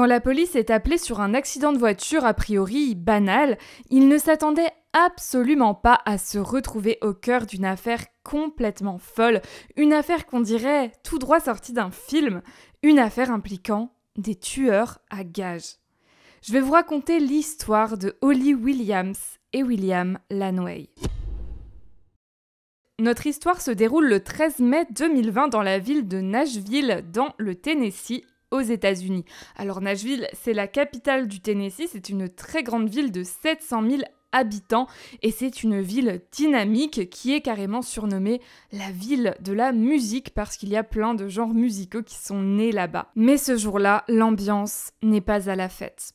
Quand la police est appelée sur un accident de voiture a priori banal, il ne s'attendait absolument pas à se retrouver au cœur d'une affaire complètement folle, une affaire qu'on dirait tout droit sortie d'un film, une affaire impliquant des tueurs à gages. Je vais vous raconter l'histoire de Holly Williams et William Lanway. Notre histoire se déroule le 13 mai 2020 dans la ville de Nashville, dans le Tennessee, aux États-Unis. Alors Nashville, c'est la capitale du Tennessee, c'est une très grande ville de 700 000 habitants et c'est une ville dynamique qui est carrément surnommée la ville de la musique parce qu'il y a plein de genres musicaux qui sont nés là-bas. Mais ce jour-là, l'ambiance n'est pas à la fête.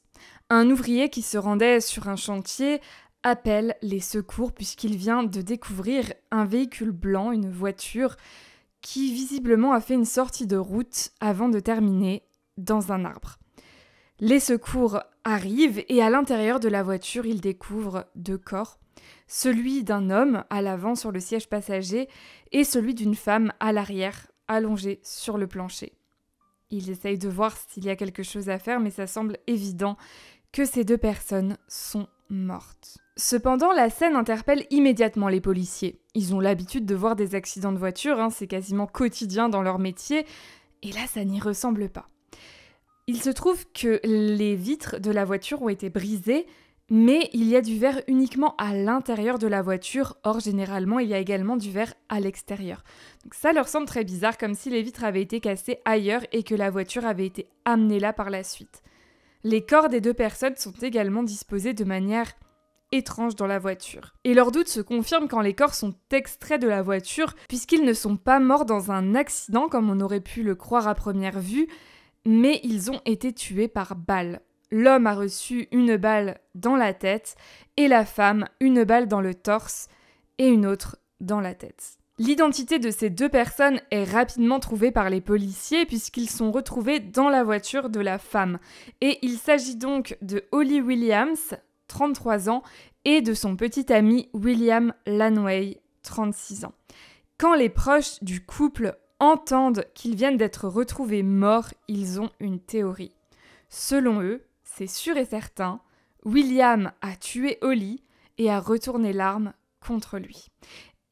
Un ouvrier qui se rendait sur un chantier appelle les secours puisqu'il vient de découvrir un véhicule blanc, une voiture qui visiblement a fait une sortie de route avant de terminer dans un arbre. Les secours arrivent et à l'intérieur de la voiture, ils découvrent deux corps, celui d'un homme à l'avant sur le siège passager et celui d'une femme à l'arrière, allongée sur le plancher. Ils essayent de voir s'il y a quelque chose à faire, mais ça semble évident que ces deux personnes sont Cependant, la scène interpelle immédiatement les policiers. Ils ont l'habitude de voir des accidents de voiture, hein, c'est quasiment quotidien dans leur métier, et là ça n'y ressemble pas. Il se trouve que les vitres de la voiture ont été brisées, mais il y a du verre uniquement à l'intérieur de la voiture, or généralement il y a également du verre à l'extérieur. Donc ça leur semble très bizarre, comme si les vitres avaient été cassées ailleurs et que la voiture avait été amenée là par la suite. Les corps des deux personnes sont également disposés de manière étrange dans la voiture. Et leurs doutes se confirment quand les corps sont extraits de la voiture, puisqu'ils ne sont pas morts dans un accident comme on aurait pu le croire à première vue, mais ils ont été tués par balle. L'homme a reçu une balle dans la tête et la femme une balle dans le torse et une autre dans la tête. L'identité de ces deux personnes est rapidement trouvée par les policiers puisqu'ils sont retrouvés dans la voiture de la femme. Et il s'agit donc de Holly Williams, 33 ans, et de son petit ami William Lanway, 36 ans. Quand les proches du couple entendent qu'ils viennent d'être retrouvés morts, ils ont une théorie. Selon eux, c'est sûr et certain, William a tué Holly et a retourné l'arme contre lui.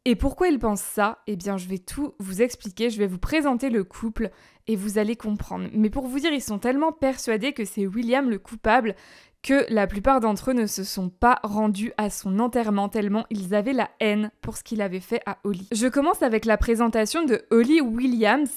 Et pourquoi ils pensent ça Eh bien, je vais tout vous expliquer, je vais vous présenter le couple et vous allez comprendre. Mais pour vous dire, ils sont tellement persuadés que c'est William le coupable que la plupart d'entre eux ne se sont pas rendus à son enterrement tellement ils avaient la haine pour ce qu'il avait fait à Holly. Je commence avec la présentation de Holly Williams.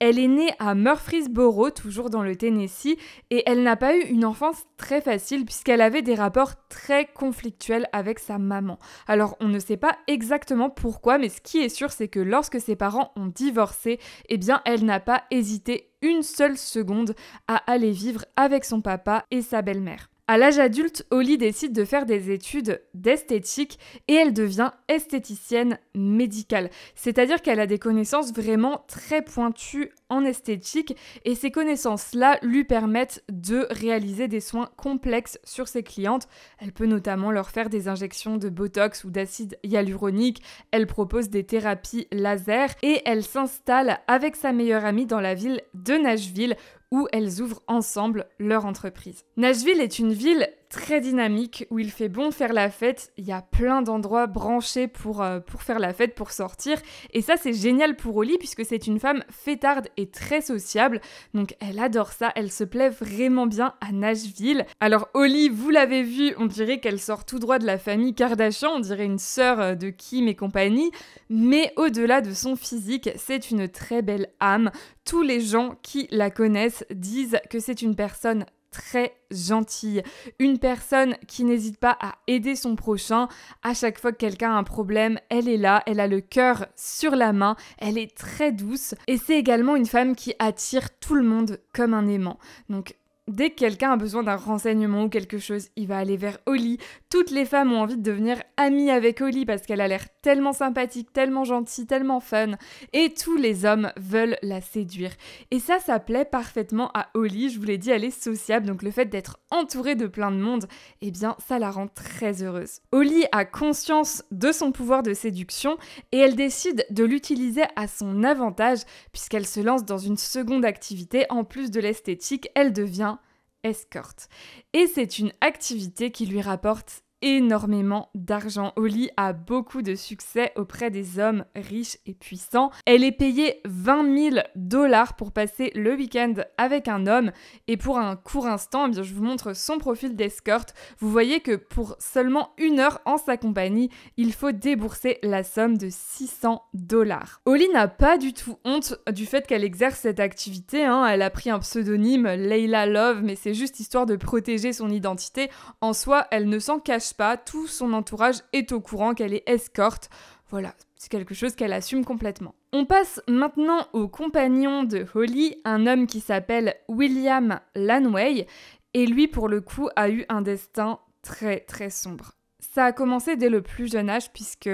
Elle est née à Murfreesboro, toujours dans le Tennessee, et elle n'a pas eu une enfance très facile puisqu'elle avait des rapports très conflictuels avec sa maman. Alors on ne sait pas exactement pourquoi, mais ce qui est sûr, c'est que lorsque ses parents ont divorcé, eh bien elle n'a pas hésité une seule seconde à aller vivre avec son papa et sa belle-mère. À l'âge adulte, Holly décide de faire des études d'esthétique et elle devient esthéticienne médicale. C'est-à-dire qu'elle a des connaissances vraiment très pointues en esthétique et ces connaissances-là lui permettent de réaliser des soins complexes sur ses clientes. Elle peut notamment leur faire des injections de Botox ou d'acide hyaluronique, elle propose des thérapies laser et elle s'installe avec sa meilleure amie dans la ville de Nashville où elles ouvrent ensemble leur entreprise. Nashville est une ville très dynamique où il fait bon faire la fête. Il y a plein d'endroits branchés pour, euh, pour faire la fête, pour sortir. Et ça, c'est génial pour Oli puisque c'est une femme fêtarde et très sociable. Donc elle adore ça. Elle se plaît vraiment bien à Nashville. Alors Oli, vous l'avez vu, on dirait qu'elle sort tout droit de la famille Kardashian. On dirait une sœur euh, de Kim et compagnie. Mais au-delà de son physique, c'est une très belle âme. Tous les gens qui la connaissent disent que c'est une personne très gentille. Une personne qui n'hésite pas à aider son prochain. À chaque fois que quelqu'un a un problème, elle est là, elle a le cœur sur la main, elle est très douce. Et c'est également une femme qui attire tout le monde comme un aimant. Donc Dès que quelqu'un a besoin d'un renseignement ou quelque chose, il va aller vers Oli. Toutes les femmes ont envie de devenir amies avec Oli parce qu'elle a l'air tellement sympathique, tellement gentille, tellement fun. Et tous les hommes veulent la séduire. Et ça, ça plaît parfaitement à Oli. Je vous l'ai dit, elle est sociable. Donc le fait d'être entourée de plein de monde, eh bien, ça la rend très heureuse. Oli a conscience de son pouvoir de séduction et elle décide de l'utiliser à son avantage puisqu'elle se lance dans une seconde activité. En plus de l'esthétique, elle devient escorte. Et c'est une activité qui lui rapporte énormément d'argent. Oli a beaucoup de succès auprès des hommes riches et puissants. Elle est payée 20 000 dollars pour passer le week-end avec un homme et pour un court instant, eh bien, je vous montre son profil d'escorte. Vous voyez que pour seulement une heure en sa compagnie, il faut débourser la somme de 600 dollars. Oli n'a pas du tout honte du fait qu'elle exerce cette activité. Hein. Elle a pris un pseudonyme, Leila Love, mais c'est juste histoire de protéger son identité. En soi, elle ne s'en cache pas, tout son entourage est au courant qu'elle est escorte. Voilà, c'est quelque chose qu'elle assume complètement. On passe maintenant au compagnon de Holly, un homme qui s'appelle William Lanway, et lui pour le coup a eu un destin très très sombre. Ça a commencé dès le plus jeune âge puisque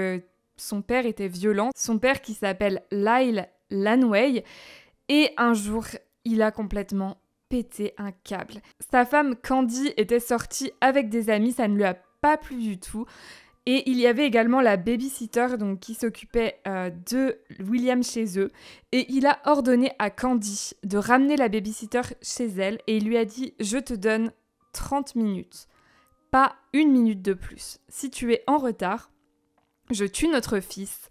son père était violent, son père qui s'appelle Lyle Lanway, et un jour il a complètement pété un câble. Sa femme Candy était sortie avec des amis, ça ne lui a plus du tout. Et il y avait également la babysitter donc, qui s'occupait euh, de William chez eux. Et il a ordonné à Candy de ramener la babysitter chez elle et il lui a dit Je te donne 30 minutes, pas une minute de plus. Si tu es en retard, je tue notre fils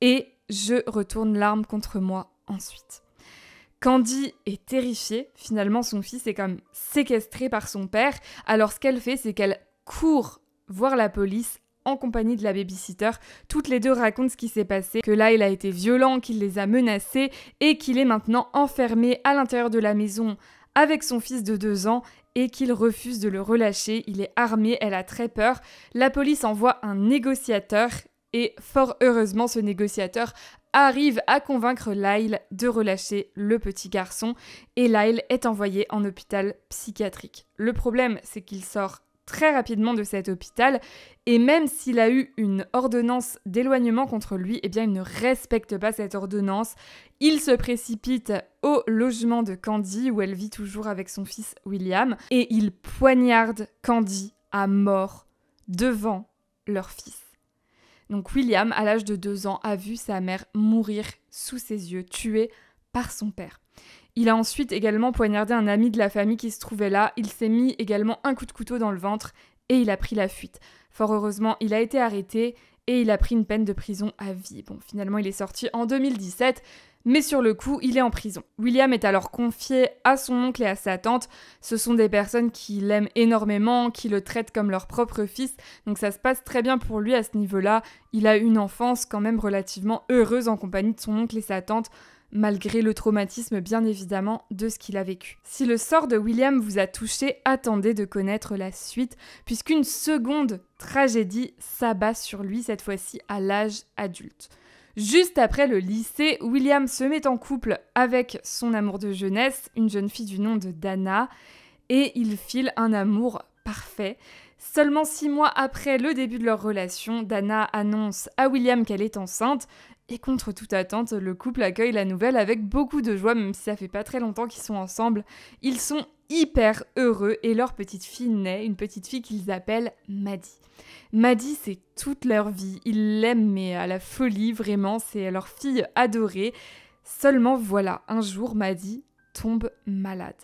et je retourne l'arme contre moi ensuite. Candy est terrifiée, finalement son fils est comme séquestré par son père, alors ce qu'elle fait c'est qu'elle court voir la police en compagnie de la babysitter. Toutes les deux racontent ce qui s'est passé, que Lyle a été violent, qu'il les a menacées et qu'il est maintenant enfermé à l'intérieur de la maison avec son fils de deux ans et qu'il refuse de le relâcher. Il est armé, elle a très peur. La police envoie un négociateur et fort heureusement ce négociateur arrive à convaincre Lyle de relâcher le petit garçon et Lyle est envoyé en hôpital psychiatrique. Le problème c'est qu'il sort très rapidement de cet hôpital et même s'il a eu une ordonnance d'éloignement contre lui, eh bien il ne respecte pas cette ordonnance. Il se précipite au logement de Candy où elle vit toujours avec son fils William et il poignarde Candy à mort devant leur fils. Donc William, à l'âge de deux ans, a vu sa mère mourir sous ses yeux, tuée par son père. Il a ensuite également poignardé un ami de la famille qui se trouvait là, il s'est mis également un coup de couteau dans le ventre et il a pris la fuite. Fort heureusement, il a été arrêté et il a pris une peine de prison à vie. Bon, finalement, il est sorti en 2017, mais sur le coup, il est en prison. William est alors confié à son oncle et à sa tante. Ce sont des personnes qui l'aiment énormément, qui le traitent comme leur propre fils, donc ça se passe très bien pour lui à ce niveau-là. Il a une enfance quand même relativement heureuse en compagnie de son oncle et sa tante malgré le traumatisme bien évidemment de ce qu'il a vécu. Si le sort de William vous a touché, attendez de connaître la suite, puisqu'une seconde tragédie s'abat sur lui, cette fois-ci à l'âge adulte. Juste après le lycée, William se met en couple avec son amour de jeunesse, une jeune fille du nom de Dana, et ils filent un amour parfait. Seulement six mois après le début de leur relation, Dana annonce à William qu'elle est enceinte, et contre toute attente, le couple accueille la nouvelle avec beaucoup de joie, même si ça fait pas très longtemps qu'ils sont ensemble. Ils sont hyper heureux et leur petite fille naît, une petite fille qu'ils appellent Maddy. Maddy, c'est toute leur vie. Ils l'aiment, mais à la folie, vraiment, c'est leur fille adorée. Seulement voilà, un jour, Maddy tombe malade.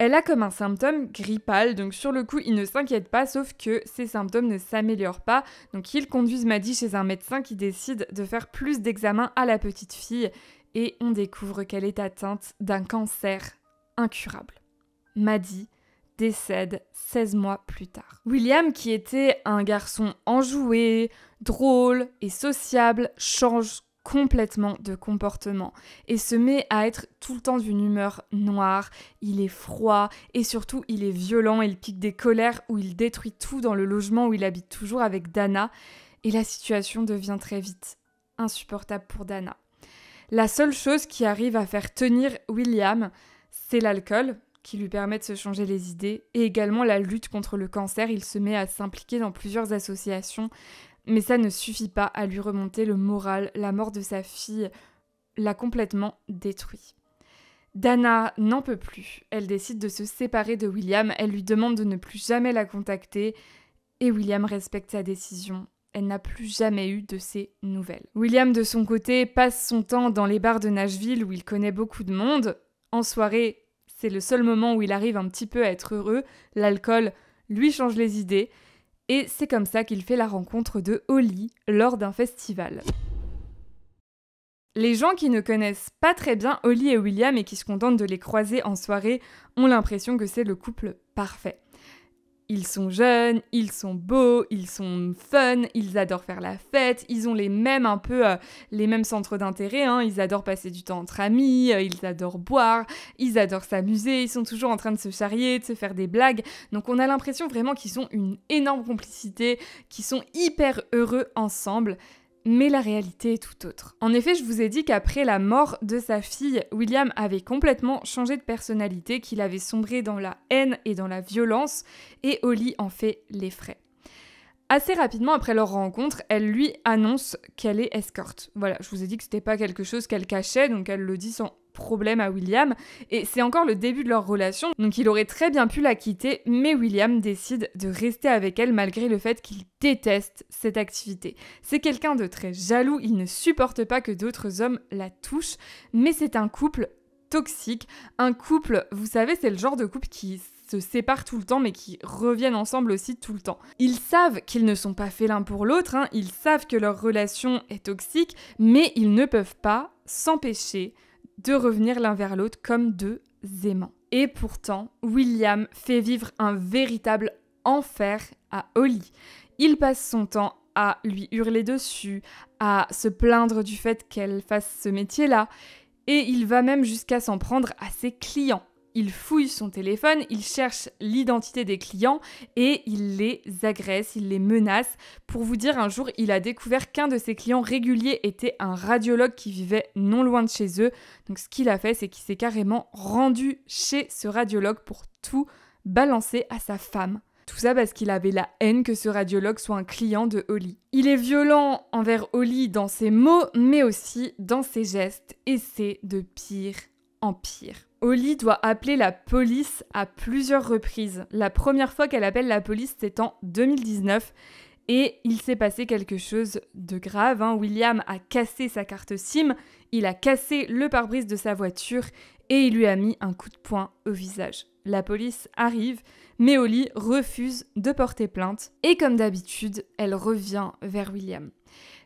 Elle a comme un symptôme grippal, donc sur le coup, il ne s'inquiète pas, sauf que ses symptômes ne s'améliorent pas. Donc ils conduisent Maddy chez un médecin qui décide de faire plus d'examens à la petite fille et on découvre qu'elle est atteinte d'un cancer incurable. Maddy décède 16 mois plus tard. William, qui était un garçon enjoué, drôle et sociable, change complètement de comportement et se met à être tout le temps d'une humeur noire, il est froid et surtout il est violent, il pique des colères où il détruit tout dans le logement où il habite toujours avec Dana et la situation devient très vite insupportable pour Dana. La seule chose qui arrive à faire tenir William, c'est l'alcool, qui lui permet de se changer les idées, et également la lutte contre le cancer. Il se met à s'impliquer dans plusieurs associations mais ça ne suffit pas à lui remonter le moral, la mort de sa fille l'a complètement détruit. Dana n'en peut plus, elle décide de se séparer de William, elle lui demande de ne plus jamais la contacter, et William respecte sa décision. Elle n'a plus jamais eu de ses nouvelles. William, de son côté, passe son temps dans les bars de Nashville où il connaît beaucoup de monde. En soirée, c'est le seul moment où il arrive un petit peu à être heureux. L'alcool lui change les idées. Et c'est comme ça qu'il fait la rencontre de Holly lors d'un festival. Les gens qui ne connaissent pas très bien Holly et William et qui se contentent de les croiser en soirée ont l'impression que c'est le couple parfait. Ils sont jeunes, ils sont beaux, ils sont fun, ils adorent faire la fête, ils ont les mêmes un peu euh, les mêmes centres d'intérêt, hein. ils adorent passer du temps entre amis, euh, ils adorent boire, ils adorent s'amuser, ils sont toujours en train de se charrier, de se faire des blagues. Donc on a l'impression vraiment qu'ils ont une énorme complicité, qu'ils sont hyper heureux ensemble mais la réalité est tout autre. En effet, je vous ai dit qu'après la mort de sa fille, William avait complètement changé de personnalité, qu'il avait sombré dans la haine et dans la violence, et Holly en fait les frais. Assez rapidement après leur rencontre, elle lui annonce qu'elle est escorte. Voilà, je vous ai dit que c'était pas quelque chose qu'elle cachait, donc elle le dit sans problème à William, et c'est encore le début de leur relation, donc il aurait très bien pu la quitter, mais William décide de rester avec elle malgré le fait qu'il déteste cette activité. C'est quelqu'un de très jaloux, il ne supporte pas que d'autres hommes la touchent, mais c'est un couple toxique, un couple, vous savez, c'est le genre de couple qui se séparent tout le temps, mais qui reviennent ensemble aussi tout le temps. Ils savent qu'ils ne sont pas faits l'un pour l'autre, hein. ils savent que leur relation est toxique, mais ils ne peuvent pas s'empêcher de revenir l'un vers l'autre comme deux aimants. Et pourtant, William fait vivre un véritable enfer à Holly. Il passe son temps à lui hurler dessus, à se plaindre du fait qu'elle fasse ce métier-là, et il va même jusqu'à s'en prendre à ses clients il fouille son téléphone, il cherche l'identité des clients et il les agresse, il les menace. Pour vous dire, un jour, il a découvert qu'un de ses clients réguliers était un radiologue qui vivait non loin de chez eux. Donc ce qu'il a fait, c'est qu'il s'est carrément rendu chez ce radiologue pour tout balancer à sa femme. Tout ça parce qu'il avait la haine que ce radiologue soit un client de Holly. Il est violent envers Holly dans ses mots, mais aussi dans ses gestes, et c'est de pire en pire. Holly doit appeler la police à plusieurs reprises. La première fois qu'elle appelle la police, c'est en 2019. Et il s'est passé quelque chose de grave. Hein. William a cassé sa carte SIM, il a cassé le pare-brise de sa voiture et il lui a mis un coup de poing au visage. La police arrive, mais Holly refuse de porter plainte. Et comme d'habitude, elle revient vers William.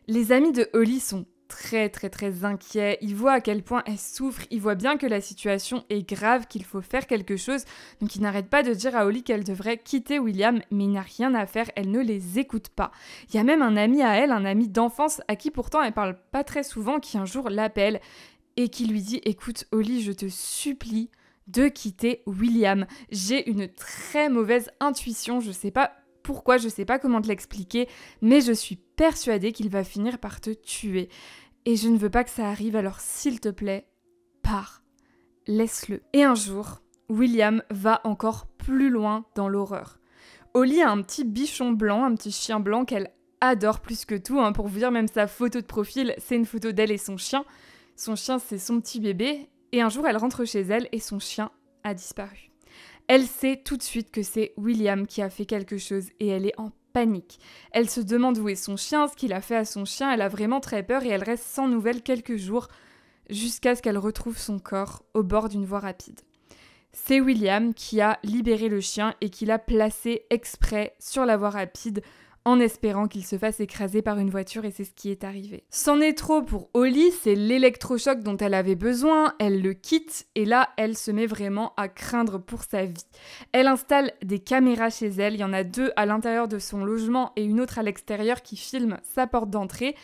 Les amis de Holly sont très très très inquiet, il voit à quel point elle souffre, il voit bien que la situation est grave, qu'il faut faire quelque chose, donc il n'arrête pas de dire à Holly qu'elle devrait quitter William, mais il n'a rien à faire, elle ne les écoute pas. Il y a même un ami à elle, un ami d'enfance, à qui pourtant elle parle pas très souvent, qui un jour l'appelle et qui lui dit écoute Holly, je te supplie de quitter William. J'ai une très mauvaise intuition, je sais pas pourquoi, je sais pas comment te l'expliquer, mais je suis persuadée qu'il va finir par te tuer. Et je ne veux pas que ça arrive, alors s'il te plaît, pars. Laisse-le. Et un jour, William va encore plus loin dans l'horreur. Ollie a un petit bichon blanc, un petit chien blanc qu'elle adore plus que tout. Hein, pour vous dire, même sa photo de profil, c'est une photo d'elle et son chien. Son chien, c'est son petit bébé. Et un jour, elle rentre chez elle et son chien a disparu. Elle sait tout de suite que c'est William qui a fait quelque chose et elle est en panique. Elle se demande où est son chien, ce qu'il a fait à son chien, elle a vraiment très peur et elle reste sans nouvelles quelques jours jusqu'à ce qu'elle retrouve son corps au bord d'une voie rapide. C'est William qui a libéré le chien et qui l'a placé exprès sur la voie rapide en espérant qu'il se fasse écraser par une voiture et c'est ce qui est arrivé. C'en est trop pour Holly, c'est l'électrochoc dont elle avait besoin, elle le quitte et là elle se met vraiment à craindre pour sa vie. Elle installe des caméras chez elle, il y en a deux à l'intérieur de son logement et une autre à l'extérieur qui filme sa porte d'entrée.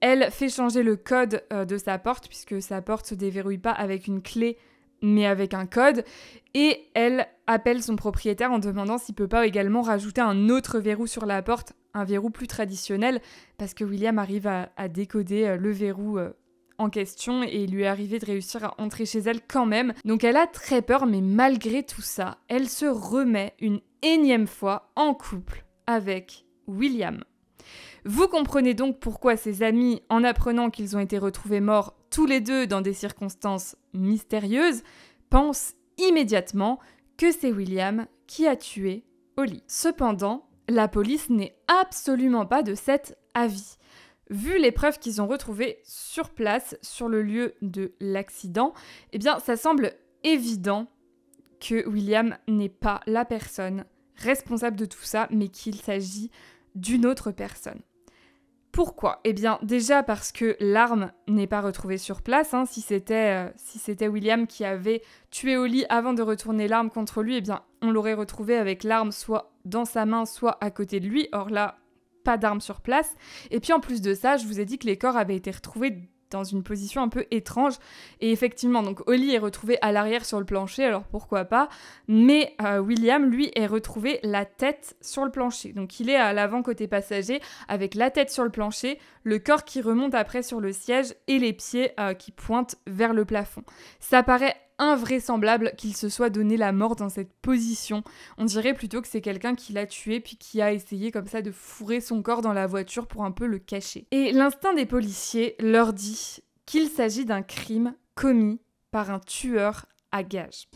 Elle fait changer le code euh, de sa porte puisque sa porte se déverrouille pas avec une clé mais avec un code, et elle appelle son propriétaire en demandant s'il peut pas également rajouter un autre verrou sur la porte, un verrou plus traditionnel, parce que William arrive à, à décoder euh, le verrou euh, en question et il lui est arrivé de réussir à entrer chez elle quand même. Donc elle a très peur, mais malgré tout ça, elle se remet une énième fois en couple avec William. Vous comprenez donc pourquoi ses amis, en apprenant qu'ils ont été retrouvés morts tous les deux dans des circonstances mystérieuses, pensent immédiatement que c'est William qui a tué Holly. Cependant, la police n'est absolument pas de cet avis. Vu les preuves qu'ils ont retrouvées sur place, sur le lieu de l'accident, eh bien ça semble évident que William n'est pas la personne responsable de tout ça, mais qu'il s'agit d'une autre personne. Pourquoi Eh bien déjà parce que l'arme n'est pas retrouvée sur place. Hein. Si c'était euh, si c'était William qui avait tué Oli avant de retourner l'arme contre lui, eh bien on l'aurait retrouvé avec l'arme soit dans sa main, soit à côté de lui. Or là, pas d'arme sur place. Et puis en plus de ça, je vous ai dit que les corps avaient été retrouvés dans une position un peu étrange. Et effectivement, donc oli est retrouvé à l'arrière sur le plancher, alors pourquoi pas. Mais euh, William, lui, est retrouvé la tête sur le plancher. Donc il est à l'avant côté passager, avec la tête sur le plancher, le corps qui remonte après sur le siège et les pieds euh, qui pointent vers le plafond. Ça paraît invraisemblable qu'il se soit donné la mort dans cette position. On dirait plutôt que c'est quelqu'un qui l'a tué puis qui a essayé comme ça de fourrer son corps dans la voiture pour un peu le cacher. Et l'instinct des policiers leur dit qu'il s'agit d'un crime commis par un tueur à gages.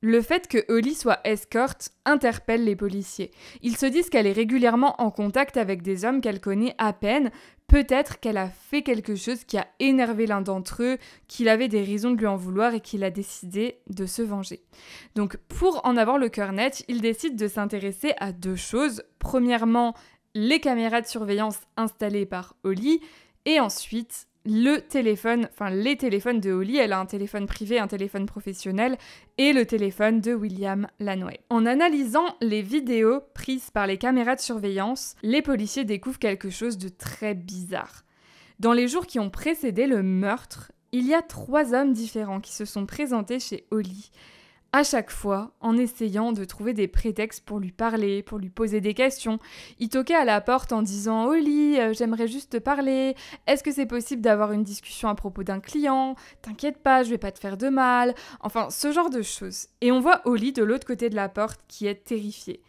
Le fait que Holly soit escorte interpelle les policiers. Ils se disent qu'elle est régulièrement en contact avec des hommes qu'elle connaît à peine, Peut-être qu'elle a fait quelque chose qui a énervé l'un d'entre eux, qu'il avait des raisons de lui en vouloir et qu'il a décidé de se venger. Donc pour en avoir le cœur net, il décide de s'intéresser à deux choses. Premièrement, les caméras de surveillance installées par Oli et ensuite le téléphone, enfin les téléphones de Holly, elle a un téléphone privé, un téléphone professionnel et le téléphone de William Lanway. En analysant les vidéos prises par les caméras de surveillance, les policiers découvrent quelque chose de très bizarre. Dans les jours qui ont précédé le meurtre, il y a trois hommes différents qui se sont présentés chez Holly à chaque fois en essayant de trouver des prétextes pour lui parler, pour lui poser des questions. Il toquait à la porte en disant Oli, euh, j'aimerais juste te parler. Est-ce que c'est possible d'avoir une discussion à propos d'un client T'inquiète pas, je vais pas te faire de mal. Enfin, ce genre de choses. Et on voit Oli de l'autre côté de la porte qui est terrifiée.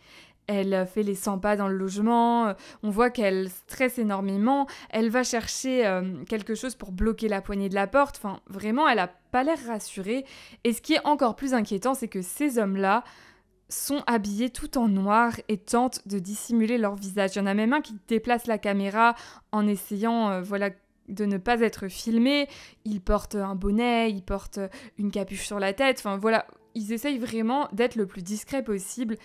Elle fait les 100 pas dans le logement, on voit qu'elle stresse énormément, elle va chercher euh, quelque chose pour bloquer la poignée de la porte, enfin vraiment elle n'a pas l'air rassurée. Et ce qui est encore plus inquiétant, c'est que ces hommes-là sont habillés tout en noir et tentent de dissimuler leur visage. Il y en a même un qui déplace la caméra en essayant euh, voilà de ne pas être filmé. Ils portent un bonnet, ils portent une capuche sur la tête, enfin voilà, ils essayent vraiment d'être le plus discret possible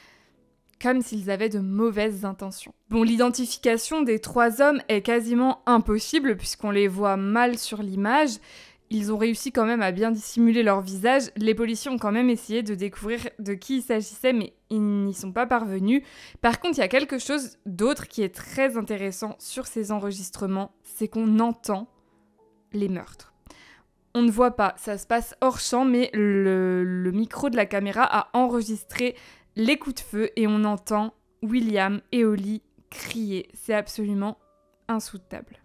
comme s'ils avaient de mauvaises intentions. Bon, l'identification des trois hommes est quasiment impossible puisqu'on les voit mal sur l'image. Ils ont réussi quand même à bien dissimuler leur visage. Les policiers ont quand même essayé de découvrir de qui il s'agissait, mais ils n'y sont pas parvenus. Par contre, il y a quelque chose d'autre qui est très intéressant sur ces enregistrements, c'est qu'on entend les meurtres. On ne voit pas, ça se passe hors champ, mais le, le micro de la caméra a enregistré les coups de feu et on entend William et Oli crier. C'est absolument insoutenable.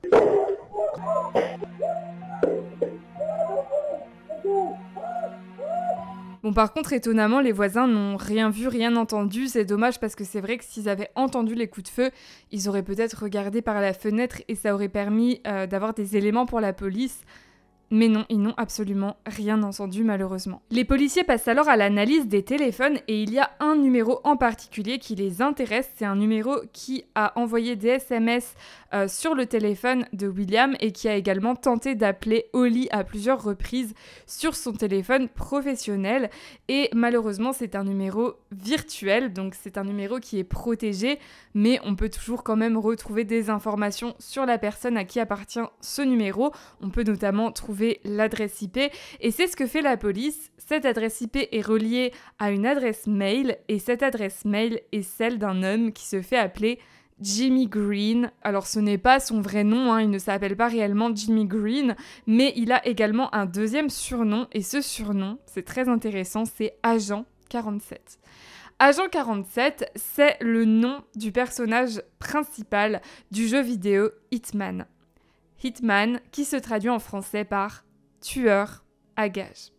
Bon, par contre, étonnamment, les voisins n'ont rien vu, rien entendu. C'est dommage parce que c'est vrai que s'ils avaient entendu les coups de feu, ils auraient peut-être regardé par la fenêtre et ça aurait permis euh, d'avoir des éléments pour la police. Mais non, ils n'ont absolument rien entendu malheureusement. Les policiers passent alors à l'analyse des téléphones et il y a un numéro en particulier qui les intéresse. C'est un numéro qui a envoyé des SMS euh, sur le téléphone de William et qui a également tenté d'appeler Holly à plusieurs reprises sur son téléphone professionnel. Et malheureusement, c'est un numéro virtuel, donc c'est un numéro qui est protégé, mais on peut toujours quand même retrouver des informations sur la personne à qui appartient ce numéro. On peut notamment trouver l'adresse IP. Et c'est ce que fait la police. Cette adresse IP est reliée à une adresse mail et cette adresse mail est celle d'un homme qui se fait appeler Jimmy Green. Alors ce n'est pas son vrai nom, hein, il ne s'appelle pas réellement Jimmy Green, mais il a également un deuxième surnom, et ce surnom, c'est très intéressant, c'est Agent 47. Agent 47, c'est le nom du personnage principal du jeu vidéo Hitman. Hitman, qui se traduit en français par tueur à gage.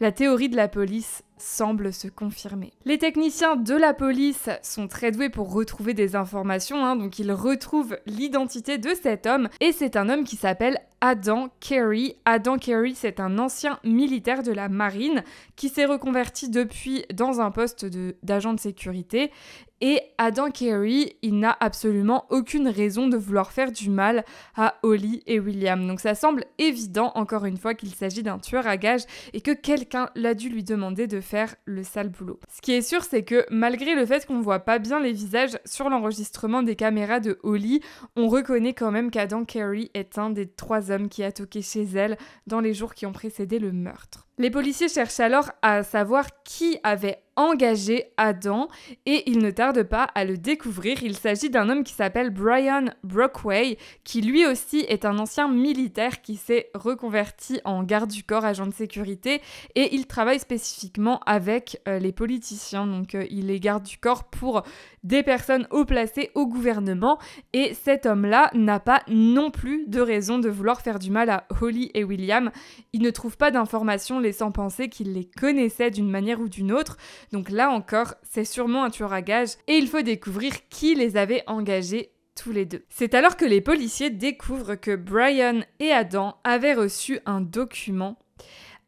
La théorie de la police semble se confirmer. Les techniciens de la police sont très doués pour retrouver des informations, hein. donc ils retrouvent l'identité de cet homme, et c'est un homme qui s'appelle Adam Carey. Adam Carey, c'est un ancien militaire de la marine qui s'est reconverti depuis dans un poste d'agent de, sécurité, et Adam Carey, il n'a absolument aucune raison de vouloir faire du mal à Holly et William. Donc ça semble évident, encore une fois, qu'il s'agit d'un tueur à gages et que quelqu'un l'a dû lui demander de faire le sale boulot. Ce qui est sûr, c'est que malgré le fait qu'on ne voit pas bien les visages sur l'enregistrement des caméras de Holly, on reconnaît quand même qu'Adam Carey est un des trois hommes qui a toqué chez elle dans les jours qui ont précédé le meurtre. Les policiers cherchent alors à savoir qui avait engagé Adam et ils ne tardent pas à le découvrir. Il s'agit d'un homme qui s'appelle Brian Brockway, qui lui aussi est un ancien militaire qui s'est reconverti en garde du corps, agent de sécurité, et il travaille spécifiquement avec euh, les politiciens. Donc euh, il est garde du corps pour des personnes haut placées au gouvernement et cet homme-là n'a pas non plus de raison de vouloir faire du mal à Holly et William. Il ne trouve pas d'informations laissant penser qu'il les connaissait d'une manière ou d'une autre, donc là encore, c'est sûrement un tueur à gage. et il faut découvrir qui les avait engagés tous les deux. C'est alors que les policiers découvrent que Brian et Adam avaient reçu un document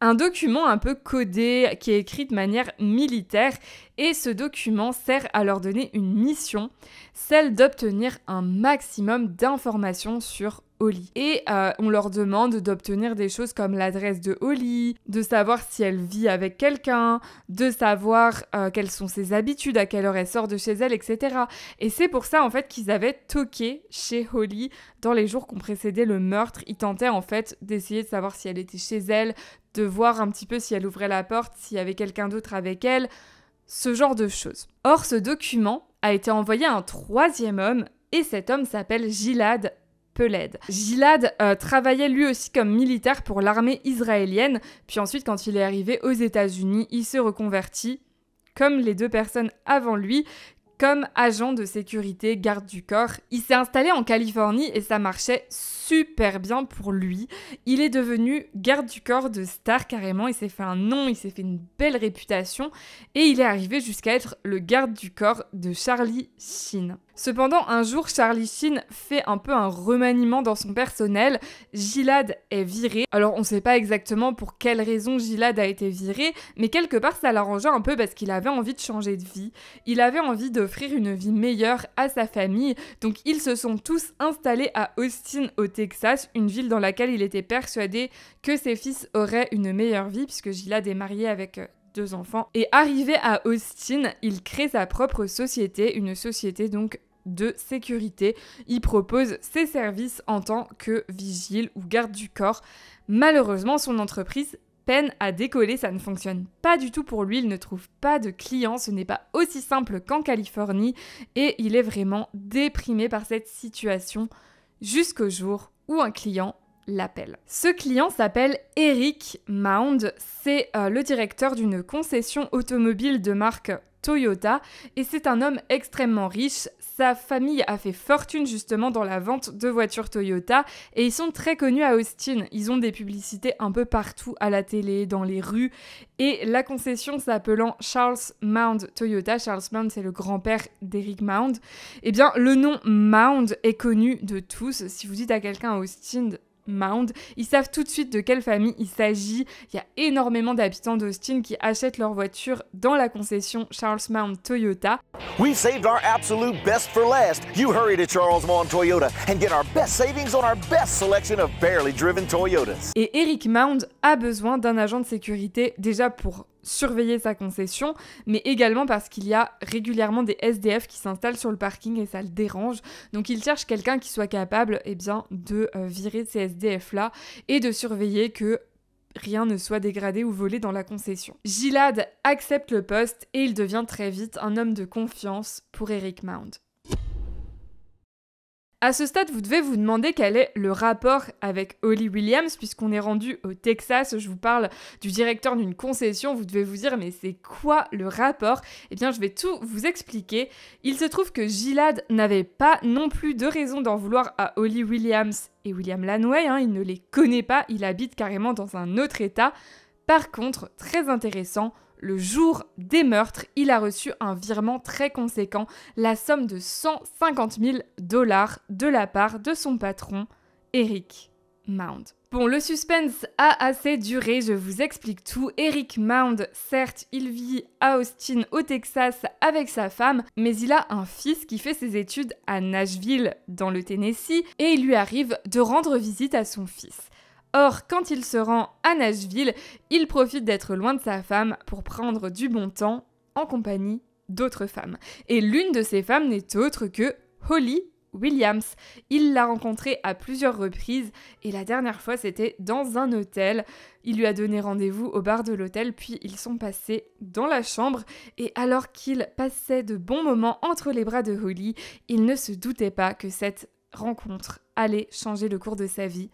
un document un peu codé qui est écrit de manière militaire et ce document sert à leur donner une mission celle d'obtenir un maximum d'informations sur Holly. Et euh, on leur demande d'obtenir des choses comme l'adresse de Holly, de savoir si elle vit avec quelqu'un, de savoir euh, quelles sont ses habitudes, à quelle heure elle sort de chez elle, etc. Et c'est pour ça en fait qu'ils avaient toqué chez Holly dans les jours qu'on précédait le meurtre. Ils tentaient en fait d'essayer de savoir si elle était chez elle, de voir un petit peu si elle ouvrait la porte, s'il y avait quelqu'un d'autre avec elle, ce genre de choses. Or ce document a été envoyé un troisième homme, et cet homme s'appelle Gilad Peled. Gilad euh, travaillait lui aussi comme militaire pour l'armée israélienne, puis ensuite quand il est arrivé aux États-Unis, il se reconvertit comme les deux personnes avant lui, comme agent de sécurité, garde du corps. Il s'est installé en Californie et ça marchait super bien pour lui. Il est devenu garde du corps de star carrément, il s'est fait un nom, il s'est fait une belle réputation et il est arrivé jusqu'à être le garde du corps de Charlie Sheen. Cependant, un jour, Charlie Sheen fait un peu un remaniement dans son personnel. Gilad est viré. Alors, on ne sait pas exactement pour quelle raison Gilad a été viré, mais quelque part, ça l'arrangeait un peu parce qu'il avait envie de changer de vie. Il avait envie d'offrir une vie meilleure à sa famille. Donc, ils se sont tous installés à Austin, au Texas, une ville dans laquelle il était persuadé que ses fils auraient une meilleure vie, puisque Gilad est marié avec euh, deux enfants. Et arrivé à Austin, il crée sa propre société, une société donc de sécurité. Il propose ses services en tant que vigile ou garde du corps. Malheureusement, son entreprise peine à décoller, ça ne fonctionne pas du tout pour lui, il ne trouve pas de clients, ce n'est pas aussi simple qu'en Californie et il est vraiment déprimé par cette situation jusqu'au jour où un client l'appelle. Ce client s'appelle Eric Mound, c'est euh, le directeur d'une concession automobile de marque Toyota et c'est un homme extrêmement riche. Sa famille a fait fortune justement dans la vente de voitures Toyota et ils sont très connus à Austin. Ils ont des publicités un peu partout à la télé, dans les rues et la concession s'appelant Charles Mound Toyota, Charles Mound c'est le grand-père d'Eric Mound, eh bien le nom Mound est connu de tous. Si vous dites à quelqu'un à Austin Mound. Ils savent tout de suite de quelle famille il s'agit. Il y a énormément d'habitants d'Austin qui achètent leur voiture dans la concession Charles Mound Toyota. Et Eric Mound a besoin d'un agent de sécurité déjà pour surveiller sa concession, mais également parce qu'il y a régulièrement des SDF qui s'installent sur le parking et ça le dérange. Donc il cherche quelqu'un qui soit capable eh bien, de euh, virer ces SDF-là et de surveiller que rien ne soit dégradé ou volé dans la concession. Gilad accepte le poste et il devient très vite un homme de confiance pour Eric Mound. À ce stade, vous devez vous demander quel est le rapport avec Holly Williams, puisqu'on est rendu au Texas, je vous parle du directeur d'une concession, vous devez vous dire mais c'est quoi le rapport Eh bien je vais tout vous expliquer. Il se trouve que Gilad n'avait pas non plus de raison d'en vouloir à Holly Williams et William Lanway, hein. il ne les connaît pas, il habite carrément dans un autre état. Par contre, très intéressant, le jour des meurtres, il a reçu un virement très conséquent, la somme de 150 000 dollars de la part de son patron, Eric Mound. Bon, le suspense a assez duré, je vous explique tout. Eric Mound, certes, il vit à Austin, au Texas, avec sa femme, mais il a un fils qui fait ses études à Nashville, dans le Tennessee, et il lui arrive de rendre visite à son fils. Or, quand il se rend à Nashville, il profite d'être loin de sa femme pour prendre du bon temps en compagnie d'autres femmes. Et l'une de ces femmes n'est autre que Holly Williams. Il l'a rencontrée à plusieurs reprises et la dernière fois c'était dans un hôtel. Il lui a donné rendez-vous au bar de l'hôtel puis ils sont passés dans la chambre et alors qu'il passait de bons moments entre les bras de Holly, il ne se doutait pas que cette rencontre allait changer le cours de sa vie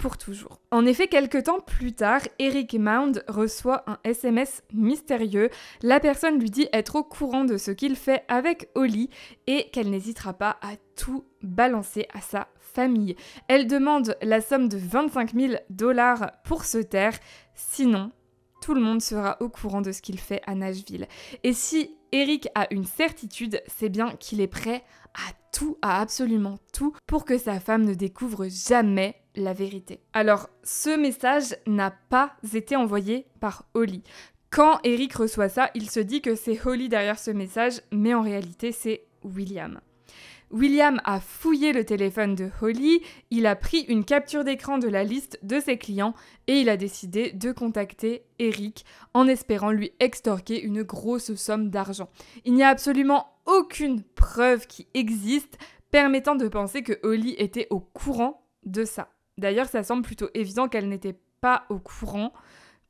pour toujours. En effet, quelques temps plus tard, Eric Mound reçoit un SMS mystérieux. La personne lui dit être au courant de ce qu'il fait avec Holly et qu'elle n'hésitera pas à tout balancer à sa famille. Elle demande la somme de 25 000 dollars pour se taire, sinon tout le monde sera au courant de ce qu'il fait à Nashville. Et si Eric a une certitude, c'est bien qu'il est prêt à à tout, à absolument tout, pour que sa femme ne découvre jamais la vérité. Alors, ce message n'a pas été envoyé par Holly. Quand Eric reçoit ça, il se dit que c'est Holly derrière ce message, mais en réalité, c'est William. William a fouillé le téléphone de Holly, il a pris une capture d'écran de la liste de ses clients et il a décidé de contacter Eric en espérant lui extorquer une grosse somme d'argent. Il n'y a absolument aucune preuve qui existe permettant de penser que Holly était au courant de ça. D'ailleurs, ça semble plutôt évident qu'elle n'était pas au courant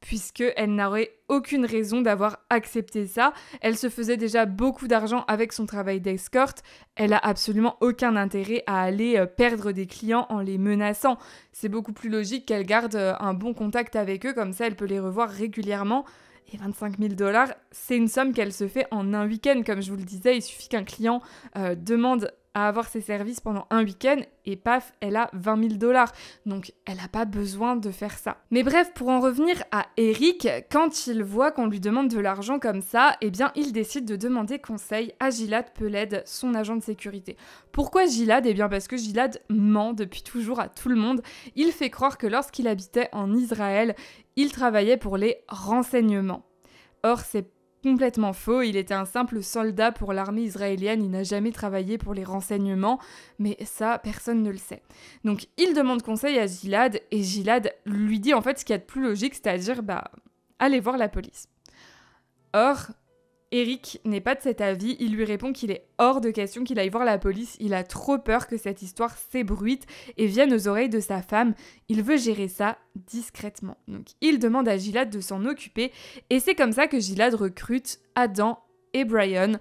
puisqu'elle n'aurait aucune raison d'avoir accepté ça. Elle se faisait déjà beaucoup d'argent avec son travail d'escorte. Elle a absolument aucun intérêt à aller euh, perdre des clients en les menaçant. C'est beaucoup plus logique qu'elle garde euh, un bon contact avec eux, comme ça elle peut les revoir régulièrement et 25 000 dollars, c'est une somme qu'elle se fait en un week-end. Comme je vous le disais, il suffit qu'un client euh, demande à avoir ses services pendant un week-end et paf, elle a 20 000 dollars. Donc elle n'a pas besoin de faire ça. Mais bref, pour en revenir à Eric, quand il voit qu'on lui demande de l'argent comme ça, eh bien il décide de demander conseil à Gilad Peled, son agent de sécurité. Pourquoi Gilad Eh bien parce que Gilad ment depuis toujours à tout le monde. Il fait croire que lorsqu'il habitait en Israël, il travaillait pour les renseignements. Or, c'est Complètement faux, il était un simple soldat pour l'armée israélienne, il n'a jamais travaillé pour les renseignements, mais ça, personne ne le sait. Donc il demande conseil à Gilad, et Gilad lui dit en fait ce qu'il y a de plus logique, c'est-à-dire, bah, allez voir la police. Or, Eric n'est pas de cet avis, il lui répond qu'il est hors de question qu'il aille voir la police, il a trop peur que cette histoire s'ébruite et vienne aux oreilles de sa femme, il veut gérer ça discrètement. Donc il demande à Gilad de s'en occuper et c'est comme ça que Gilad recrute Adam et Brian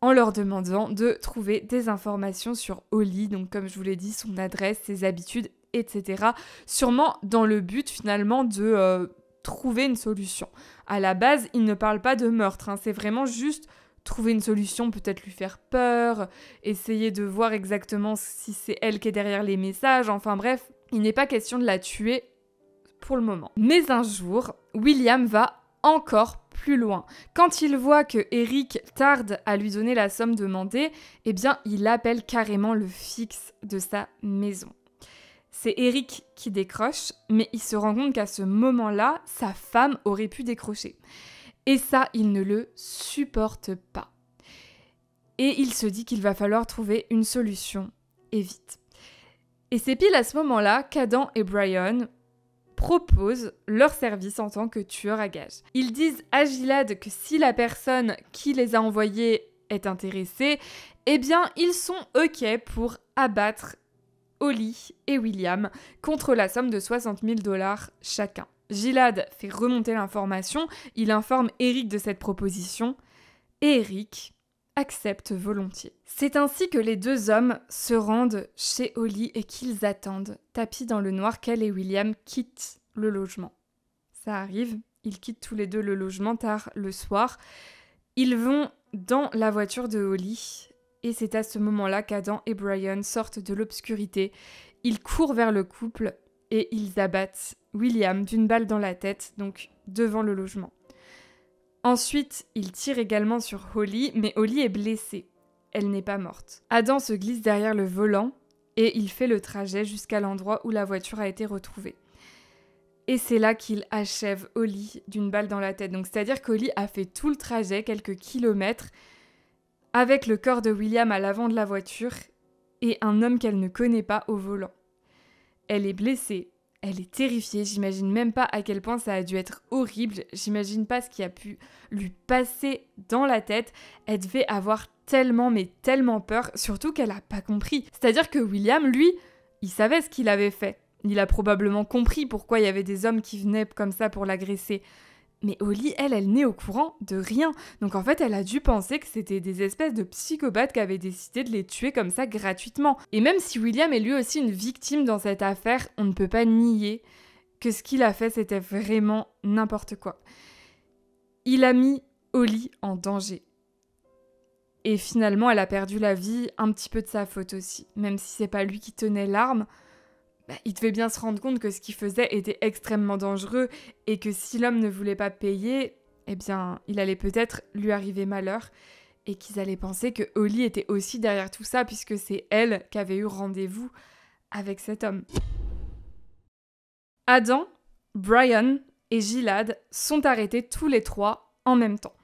en leur demandant de trouver des informations sur Oli, donc comme je vous l'ai dit, son adresse, ses habitudes, etc. Sûrement dans le but finalement de... Euh, trouver une solution. À la base, il ne parle pas de meurtre, hein. c'est vraiment juste trouver une solution, peut-être lui faire peur, essayer de voir exactement si c'est elle qui est derrière les messages, enfin bref, il n'est pas question de la tuer pour le moment. Mais un jour, William va encore plus loin. Quand il voit que Eric tarde à lui donner la somme demandée, eh bien, il appelle carrément le fixe de sa maison. C'est Eric qui décroche, mais il se rend compte qu'à ce moment-là, sa femme aurait pu décrocher. Et ça, il ne le supporte pas. Et il se dit qu'il va falloir trouver une solution, et vite. Et c'est pile à ce moment-là qu'Adam et Brian proposent leur service en tant que tueurs à gages. Ils disent à Gilad que si la personne qui les a envoyés est intéressée, eh bien ils sont ok pour abattre Holly et William contre la somme de 60 000 dollars chacun. Gilad fait remonter l'information, il informe Eric de cette proposition et Eric accepte volontiers. C'est ainsi que les deux hommes se rendent chez Holly et qu'ils attendent, tapis dans le noir, qu'elle et William quittent le logement. Ça arrive, ils quittent tous les deux le logement tard le soir. Ils vont dans la voiture de Holly et c'est à ce moment-là qu'Adam et Brian sortent de l'obscurité. Ils courent vers le couple et ils abattent William d'une balle dans la tête, donc devant le logement. Ensuite, ils tirent également sur Holly, mais Holly est blessée. Elle n'est pas morte. Adam se glisse derrière le volant et il fait le trajet jusqu'à l'endroit où la voiture a été retrouvée. Et c'est là qu'il achève Holly d'une balle dans la tête. Donc c'est-à-dire qu'Holly a fait tout le trajet, quelques kilomètres, avec le corps de William à l'avant de la voiture et un homme qu'elle ne connaît pas au volant. Elle est blessée, elle est terrifiée, j'imagine même pas à quel point ça a dû être horrible, j'imagine pas ce qui a pu lui passer dans la tête, elle devait avoir tellement mais tellement peur, surtout qu'elle n'a pas compris. C'est-à-dire que William, lui, il savait ce qu'il avait fait. Il a probablement compris pourquoi il y avait des hommes qui venaient comme ça pour l'agresser. Mais Oli, elle, elle n'est au courant de rien. Donc en fait, elle a dû penser que c'était des espèces de psychopathes qui avaient décidé de les tuer comme ça gratuitement. Et même si William est lui aussi une victime dans cette affaire, on ne peut pas nier que ce qu'il a fait, c'était vraiment n'importe quoi. Il a mis Holly en danger. Et finalement, elle a perdu la vie, un petit peu de sa faute aussi. Même si c'est pas lui qui tenait l'arme, bah, il devait bien se rendre compte que ce qu'il faisait était extrêmement dangereux et que si l'homme ne voulait pas payer, eh bien, il allait peut-être lui arriver malheur et qu'ils allaient penser que Holly était aussi derrière tout ça puisque c'est elle qui avait eu rendez-vous avec cet homme. Adam, Brian et Gilad sont arrêtés tous les trois en même temps.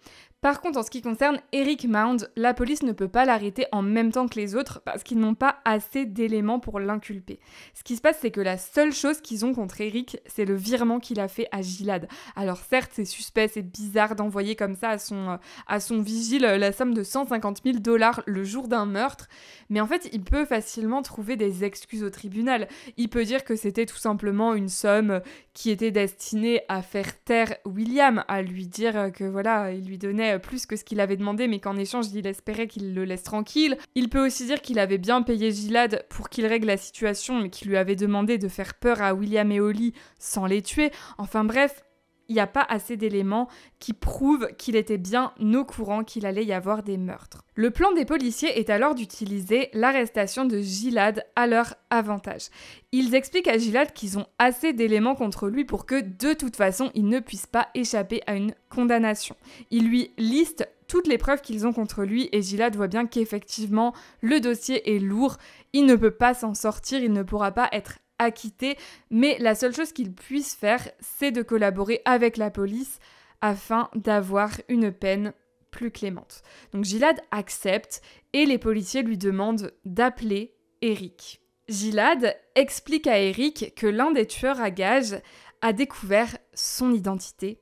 Par contre, en ce qui concerne Eric Mound, la police ne peut pas l'arrêter en même temps que les autres parce qu'ils n'ont pas assez d'éléments pour l'inculper. Ce qui se passe, c'est que la seule chose qu'ils ont contre Eric, c'est le virement qu'il a fait à Gilad. Alors certes, c'est suspect, c'est bizarre d'envoyer comme ça à son, euh, à son vigile euh, la somme de 150 000 dollars le jour d'un meurtre, mais en fait, il peut facilement trouver des excuses au tribunal. Il peut dire que c'était tout simplement une somme euh, qui était destinée à faire taire William, à lui dire que voilà, il lui donnait euh, plus que ce qu'il avait demandé, mais qu'en échange, il espérait qu'il le laisse tranquille. Il peut aussi dire qu'il avait bien payé Gilad pour qu'il règle la situation, mais qu'il lui avait demandé de faire peur à William et Holly sans les tuer. Enfin bref, il n'y a pas assez d'éléments qui prouvent qu'il était bien au courant qu'il allait y avoir des meurtres. Le plan des policiers est alors d'utiliser l'arrestation de Gilad à leur avantage. Ils expliquent à Gilad qu'ils ont assez d'éléments contre lui pour que de toute façon il ne puisse pas échapper à une condamnation. Ils lui listent toutes les preuves qu'ils ont contre lui et Gilad voit bien qu'effectivement le dossier est lourd, il ne peut pas s'en sortir, il ne pourra pas être acquitté, mais la seule chose qu'il puisse faire, c'est de collaborer avec la police afin d'avoir une peine plus clémente. Donc Gilad accepte et les policiers lui demandent d'appeler Eric. Gilad explique à Eric que l'un des tueurs à gages a découvert son identité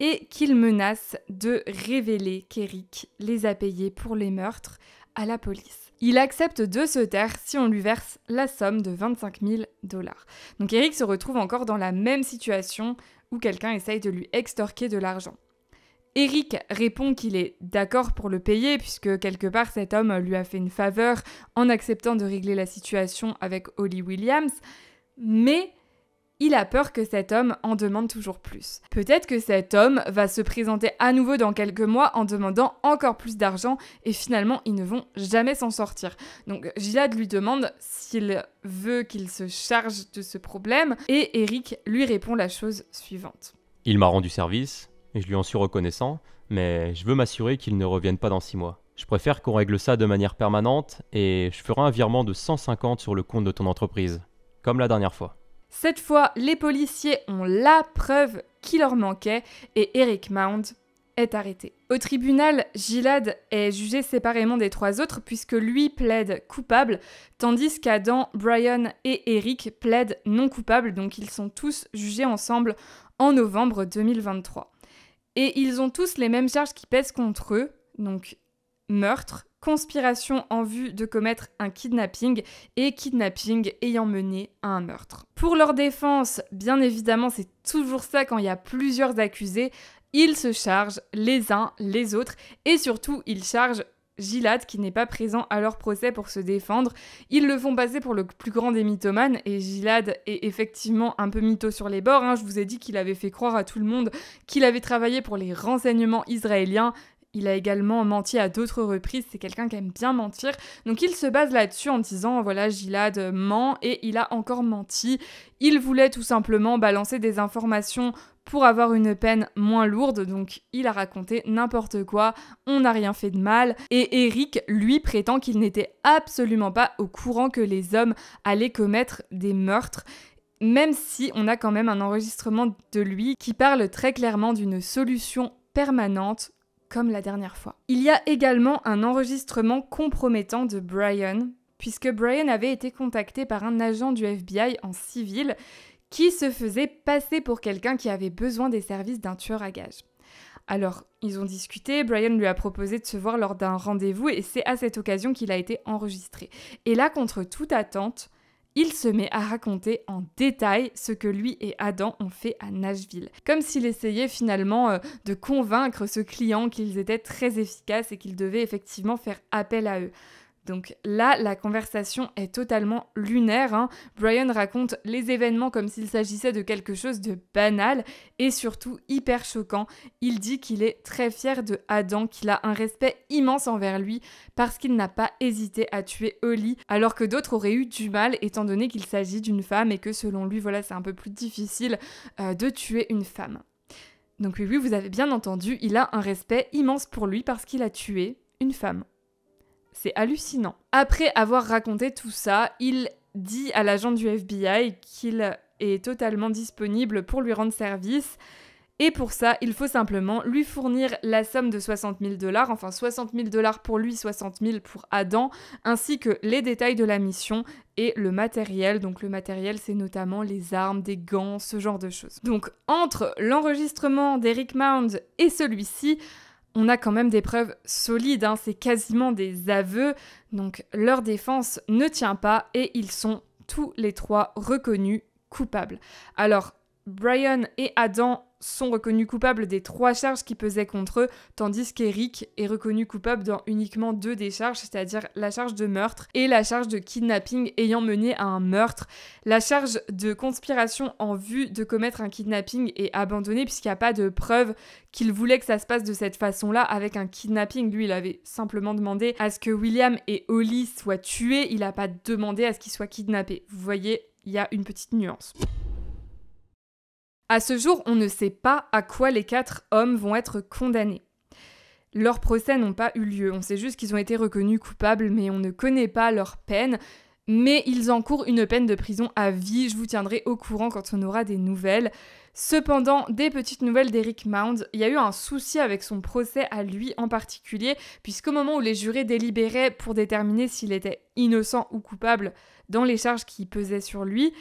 et qu'il menace de révéler qu'Eric les a payés pour les meurtres la police. Il accepte de se taire si on lui verse la somme de 25 000 dollars. Donc Eric se retrouve encore dans la même situation où quelqu'un essaye de lui extorquer de l'argent. Eric répond qu'il est d'accord pour le payer puisque quelque part cet homme lui a fait une faveur en acceptant de régler la situation avec Holly Williams, mais il a peur que cet homme en demande toujours plus. Peut-être que cet homme va se présenter à nouveau dans quelques mois en demandant encore plus d'argent et finalement ils ne vont jamais s'en sortir. Donc Gilad lui demande s'il veut qu'il se charge de ce problème et Eric lui répond la chose suivante. Il m'a rendu service et je lui en suis reconnaissant, mais je veux m'assurer qu'il ne revienne pas dans six mois. Je préfère qu'on règle ça de manière permanente et je ferai un virement de 150 sur le compte de ton entreprise, comme la dernière fois. Cette fois, les policiers ont la preuve qui leur manquait et Eric Mound est arrêté. Au tribunal, Gilad est jugé séparément des trois autres puisque lui plaide coupable, tandis qu'Adam, Brian et Eric plaident non coupables, donc ils sont tous jugés ensemble en novembre 2023. Et ils ont tous les mêmes charges qui pèsent contre eux, donc meurtre, conspiration en vue de commettre un kidnapping et kidnapping ayant mené à un meurtre. Pour leur défense, bien évidemment, c'est toujours ça quand il y a plusieurs accusés, ils se chargent les uns les autres et surtout ils chargent Gilad qui n'est pas présent à leur procès pour se défendre. Ils le font passer pour le plus grand des mythomanes et Gilad est effectivement un peu mytho sur les bords. Hein. Je vous ai dit qu'il avait fait croire à tout le monde qu'il avait travaillé pour les renseignements israéliens. Il a également menti à d'autres reprises, c'est quelqu'un qui aime bien mentir. Donc il se base là-dessus en disant voilà, Gilad ment et il a encore menti. Il voulait tout simplement balancer des informations pour avoir une peine moins lourde, donc il a raconté n'importe quoi, on n'a rien fait de mal, et Eric, lui, prétend qu'il n'était absolument pas au courant que les hommes allaient commettre des meurtres, même si on a quand même un enregistrement de lui qui parle très clairement d'une solution permanente comme la dernière fois. Il y a également un enregistrement compromettant de Brian, puisque Brian avait été contacté par un agent du FBI en civil qui se faisait passer pour quelqu'un qui avait besoin des services d'un tueur à gages. Alors, ils ont discuté, Brian lui a proposé de se voir lors d'un rendez-vous et c'est à cette occasion qu'il a été enregistré. Et là, contre toute attente, il se met à raconter en détail ce que lui et Adam ont fait à Nashville, comme s'il essayait finalement euh, de convaincre ce client qu'ils étaient très efficaces et qu'il devait effectivement faire appel à eux. Donc là, la conversation est totalement lunaire. Hein. Brian raconte les événements comme s'il s'agissait de quelque chose de banal et surtout hyper choquant. Il dit qu'il est très fier de Adam, qu'il a un respect immense envers lui parce qu'il n'a pas hésité à tuer Holly, alors que d'autres auraient eu du mal étant donné qu'il s'agit d'une femme et que selon lui, voilà, c'est un peu plus difficile euh, de tuer une femme. Donc oui, oui, vous avez bien entendu, il a un respect immense pour lui parce qu'il a tué une femme. C'est hallucinant. Après avoir raconté tout ça, il dit à l'agent du FBI qu'il est totalement disponible pour lui rendre service. Et pour ça, il faut simplement lui fournir la somme de 60 000 dollars, enfin 60 000 dollars pour lui, 60 000 pour Adam, ainsi que les détails de la mission et le matériel. Donc le matériel, c'est notamment les armes, des gants, ce genre de choses. Donc entre l'enregistrement d'Eric Mound et celui-ci, on a quand même des preuves solides, hein. c'est quasiment des aveux, donc leur défense ne tient pas et ils sont tous les trois reconnus coupables. Alors, Brian et Adam sont reconnus coupables des trois charges qui pesaient contre eux, tandis qu'Eric est reconnu coupable dans uniquement deux des charges, c'est-à-dire la charge de meurtre et la charge de kidnapping ayant mené à un meurtre. La charge de conspiration en vue de commettre un kidnapping est abandonnée puisqu'il n'y a pas de preuve qu'il voulait que ça se passe de cette façon-là avec un kidnapping. Lui, il avait simplement demandé à ce que William et Holly soient tués, il n'a pas demandé à ce qu'ils soient kidnappés. Vous voyez, il y a une petite nuance. À ce jour, on ne sait pas à quoi les quatre hommes vont être condamnés. Leurs procès n'ont pas eu lieu, on sait juste qu'ils ont été reconnus coupables, mais on ne connaît pas leur peine. Mais ils encourent une peine de prison à vie, je vous tiendrai au courant quand on aura des nouvelles. Cependant, des petites nouvelles d'Eric Mound, il y a eu un souci avec son procès à lui en particulier, puisqu'au moment où les jurés délibéraient pour déterminer s'il était innocent ou coupable dans les charges qui pesaient sur lui,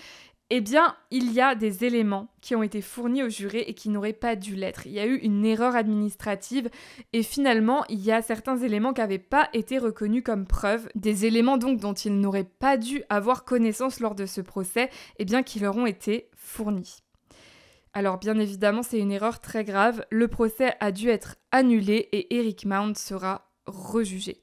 eh bien, il y a des éléments qui ont été fournis au jurés et qui n'auraient pas dû l'être. Il y a eu une erreur administrative et finalement, il y a certains éléments qui n'avaient pas été reconnus comme preuves, des éléments donc dont ils n'auraient pas dû avoir connaissance lors de ce procès, eh bien qui leur ont été fournis. Alors bien évidemment, c'est une erreur très grave, le procès a dû être annulé et Eric Mound sera rejugé.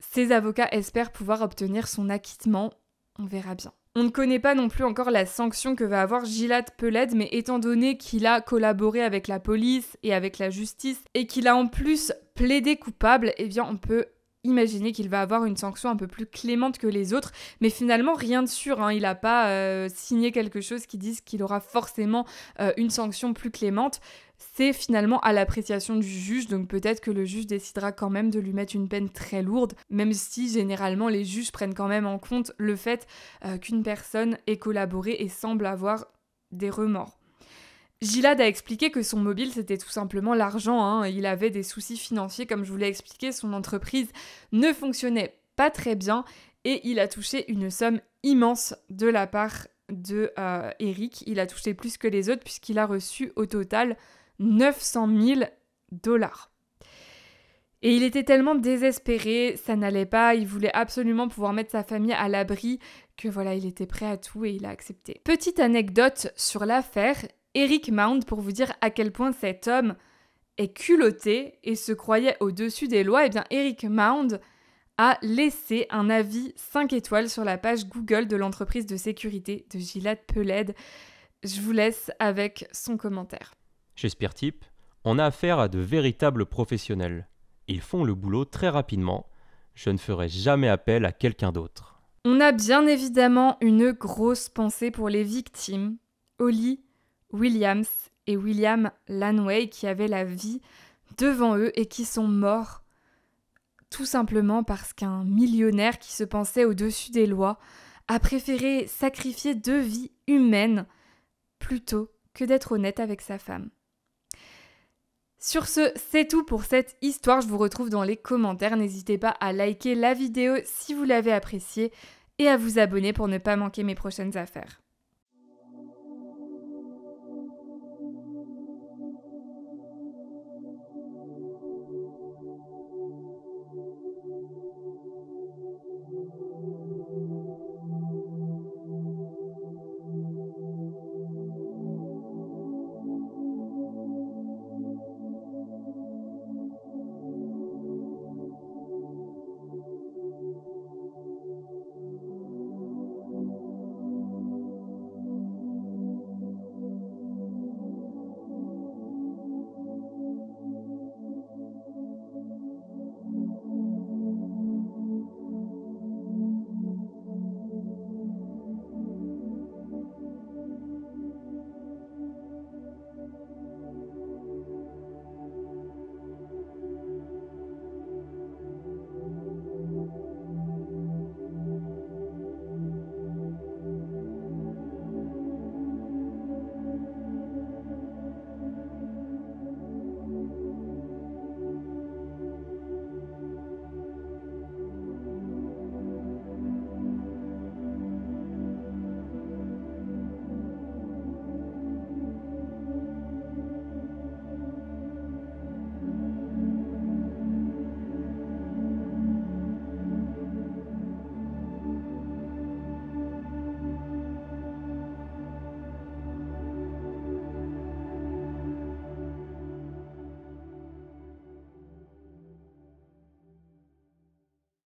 Ses avocats espèrent pouvoir obtenir son acquittement, on verra bien. On ne connaît pas non plus encore la sanction que va avoir Gilad Peled, mais étant donné qu'il a collaboré avec la police et avec la justice et qu'il a en plus plaidé coupable, eh bien on peut imaginer qu'il va avoir une sanction un peu plus clémente que les autres, mais finalement rien de sûr, hein. il n'a pas euh, signé quelque chose qui dise qu'il aura forcément euh, une sanction plus clémente c'est finalement à l'appréciation du juge, donc peut-être que le juge décidera quand même de lui mettre une peine très lourde, même si généralement les juges prennent quand même en compte le fait euh, qu'une personne ait collaboré et semble avoir des remords. Gilad a expliqué que son mobile c'était tout simplement l'argent, hein. il avait des soucis financiers comme je vous l'ai expliqué, son entreprise ne fonctionnait pas très bien et il a touché une somme immense de la part de euh, Eric, il a touché plus que les autres puisqu'il a reçu au total 900 000 dollars. Et il était tellement désespéré, ça n'allait pas, il voulait absolument pouvoir mettre sa famille à l'abri, que voilà, il était prêt à tout et il a accepté. Petite anecdote sur l'affaire, Eric Mound pour vous dire à quel point cet homme est culotté et se croyait au-dessus des lois, eh bien Eric Mound a laissé un avis 5 étoiles sur la page Google de l'entreprise de sécurité de Gilad Peled. Je vous laisse avec son commentaire. Chez Speartip, on a affaire à de véritables professionnels. Ils font le boulot très rapidement. Je ne ferai jamais appel à quelqu'un d'autre. On a bien évidemment une grosse pensée pour les victimes, Holly, Williams et William Lanway qui avaient la vie devant eux et qui sont morts tout simplement parce qu'un millionnaire qui se pensait au-dessus des lois a préféré sacrifier deux vies humaines plutôt que d'être honnête avec sa femme. Sur ce, c'est tout pour cette histoire. Je vous retrouve dans les commentaires. N'hésitez pas à liker la vidéo si vous l'avez appréciée et à vous abonner pour ne pas manquer mes prochaines affaires.